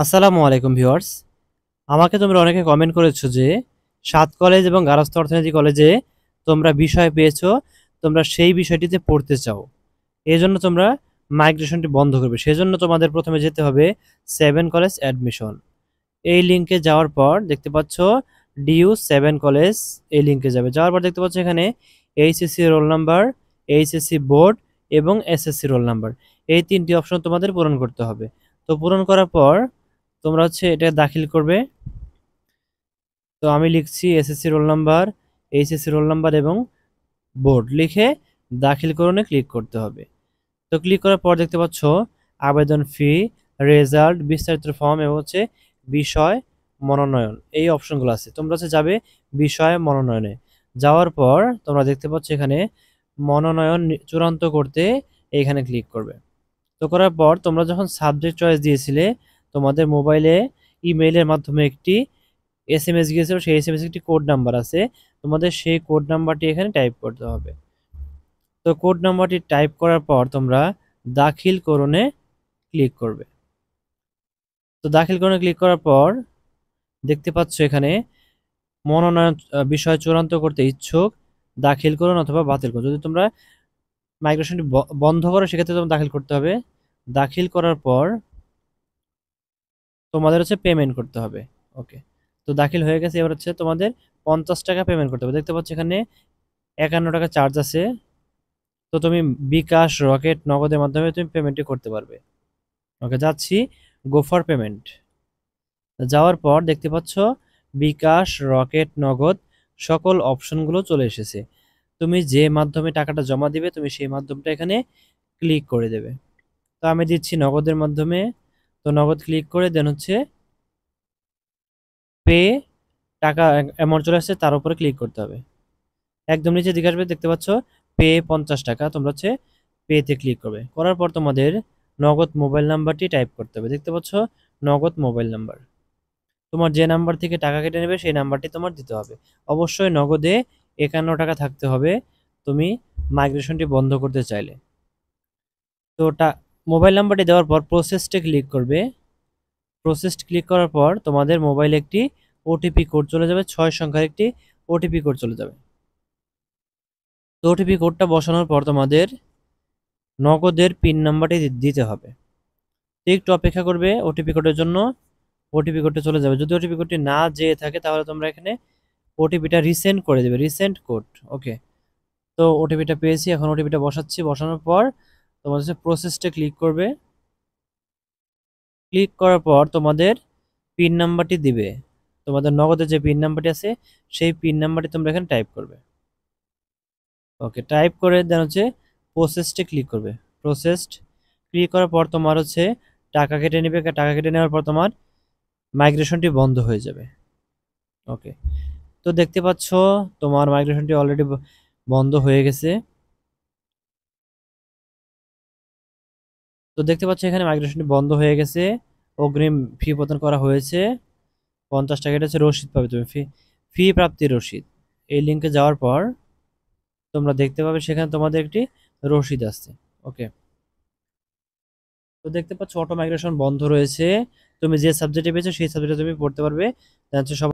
আসসালামু আলাইকুম ভিউয়ার্স আমাকে তোমরা অনেকে কমেন্ট করেছো যে সাত কলেজ এবং গারস্থ অর্থনীতি কলেজে তোমরা বিষয় পেয়েছো তোমরা সেই বিষয়টিতে পড়তে চাও এই জন্য তোমরা মাইগ্রেশনটি বন্ধ করবে সেজন্য তোমাদের প্রথমে যেতে হবে সেভেন কলেজ অ্যাডমিশন এই লিঙ্কে যাওয়ার পর দেখতে পাচ্ছ ডিউ সেভেন কলেজ এই লিঙ্কে যাবে যাওয়ার পর দেখতে পাচ্ছ এখানে HSC roll number HSC board এবং এসএসসি রোল নাম্বার এই তিনটি অপশন তোমাদের পূরণ করতে হবে তো পূরণ করার পর তোমরা হচ্ছে এটা দাখিল করবে তো আমি লিখছি SSC roll number HSC roll number এবং বোর্ড লিখে দাখিলকরণে ক্লিক করতে হবে তো ক্লিক করার পর দেখতে পাচ্ছ আবেদন ফি রেজাল্ট বিস্তারিত ফর্ম এবং হচ্ছে বিষয় মনোনয়ন এই অপশনগুলো আছে তোমরা হচ্ছে যাবে বিষয় মনোনয়নে যাওয়ার পর তোমরা দেখতে পাচ্ছ এখানে মনোনয়ন চূড়ান্ত করতে এখানে ক্লিক করবে তো করার পর তোমরা যখন সাবজেক্ট চয়েস দিয়েছিলে তোমাদের মোবাইলে ইমেইলের মাধ্যমে একটি এস এম এস গিয়েছিল সেই এস এম এস একটি কোড নাম্বার আছে তোমাদের সেই কোড নাম্বারটি এখানে টাইপ করতে হবে তো কোড নাম্বারটি টাইপ করার পর তোমরা দাখিল করণে ক্লিক করবে তো দাখিল করণে ক্লিক করার পর দেখতে পাচ্ছ এখানে মনোনয়ন বিষয় চূড়ান্ত করতে ইচ্ছুক দাখিল করুন অথবা বাতিল করুন যদি তোমরা মাইগ্রেশনটি বন্ধ করো সেক্ষেত্রে তোমার দাখিল করতে হবে দাখিল করার পর তোমাদের হচ্ছে পেমেন্ট করতে হবে ওকে তো দাখিল হয়ে গেছে এবার হচ্ছে তোমাদের পঞ্চাশ টাকা পেমেন্ট করতে হবে দেখতে পাচ্ছ এখানে একান্ন টাকা চার্জ আছে তো তুমি বিকাশ রকেট নগদের মাধ্যমে তুমি পেমেন্টটি করতে পারবে ওকে যাচ্ছি গো ফর পেমেন্ট যাওয়ার পর দেখতে পাচ্ছ বিকাশ রকেট নগদ সকল অপশনগুলো চলে এসেছে তুমি যে মাধ্যমে টাকাটা জমা দিবে তুমি সেই মাধ্যমটা এখানে ক্লিক করে দেবে তো আমি দিচ্ছি নগদের মাধ্যমে তো নগদ ক্লিক করে দেন হচ্ছে পে টাকা অ্যামাউন্ট চলে আসছে তার উপরে ক্লিক করতে হবে একদম নিচে দিকে আসবে দেখতে পাচ্ছ পে পঞ্চাশ টাকা তোমরা হচ্ছে পেতে ক্লিক করবে করার পর তোমাদের নগদ মোবাইল নাম্বারটি টাইপ করতে হবে দেখতে পাচ্ছ নগদ মোবাইল নাম্বার তোমার যে নাম্বার থেকে টাকা কেটে নেবে সেই নাম্বারটি তোমার দিতে হবে অবশ্যই নগদে একান্ন টাকা থাকতে হবে তুমি মাইগ্রেশনটি বন্ধ করতে চাইলে তো মোবাইল নাম্বারটি দেওয়ার পর প্রসেসটে ক্লিক করবে প্রসেস ক্লিক করার পর তোমাদের মোবাইলে একটি ওটিপি কোড চলে যাবে ছয় সংখ্যার একটি ওটিপি কোড চলে যাবে তো ওটিপি কোডটা বসানোর পর তোমাদের নগদের পিন নাম্বারটি দিতে হবে একটু অপেক্ষা করবে ওটিপি কোডের জন্য ওটিপি কোডটা চলে যাবে যদি ওটিপি কোডটি না যেয়ে থাকে তাহলে তোমরা এখানে ওটিপিটা রিসেন্ট করে দেবে রিসেন্ট কোড ওকে তো ওটিপিটা পেয়েছি এখন ওটিপিটা বসাচ্ছি বসানোর পর তোমার হচ্ছে প্রসেসটা ক্লিক করবে ক্লিক করার পর তোমাদের পিন নাম্বারটি দিবে তোমাদের নগদে যে পিন নাম্বারটি আছে সেই পিন নাম্বারটি তোমরা এখানে টাইপ করবে ওকে টাইপ করে দেন হচ্ছে প্রসেসটি ক্লিক করবে প্রসেসড ক্লিক করার পর তোমার হচ্ছে টাকা কেটে নেবে টাকা কেটে নেওয়ার পর তোমার মাইগ্রেশনটি বন্ধ হয়ে যাবে ওকে তো দেখতে পাচ্ছ তোমার মাইগ্রেশনটি অলরেডি বন্ধ হয়ে গেছে তো দেখতে পাচ্ছ এখানে মাইগ্রেশনটি বন্ধ হয়ে গেছে অগ্রিম ফি প্রদান করা হয়েছে পঞ্চাশ টাকা এটা হচ্ছে রসিদ পাবে তুমি ফি ফি প্রাপ্তির রসিদ এই লিঙ্কে যাওয়ার পর তোমরা দেখতে পাবে সেখানে তোমাদের একটি রসিদ আসছে ওকে তো দেখতে পাচ্ছ অটো মাইগ্রেশন বন্ধ রয়েছে তুমি যে সাবজেক্টে পেয়েছো সেই সাবজেক্টে তুমি পড়তে পারবে সব